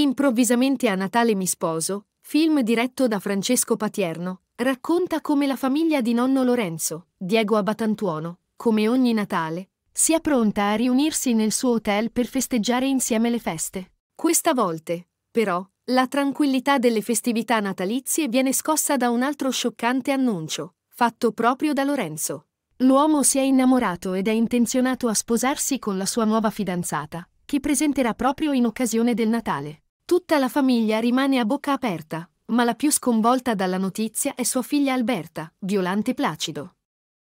Improvvisamente a Natale mi sposo, film diretto da Francesco Patierno, racconta come la famiglia di nonno Lorenzo, Diego Abatantuono, come ogni Natale, sia pronta a riunirsi nel suo hotel per festeggiare insieme le feste. Questa volta, però, la tranquillità delle festività natalizie viene scossa da un altro scioccante annuncio, fatto proprio da Lorenzo. L'uomo si è innamorato ed è intenzionato a sposarsi con la sua nuova fidanzata, che presenterà proprio in occasione del Natale. Tutta la famiglia rimane a bocca aperta, ma la più sconvolta dalla notizia è sua figlia Alberta, Violante Placido.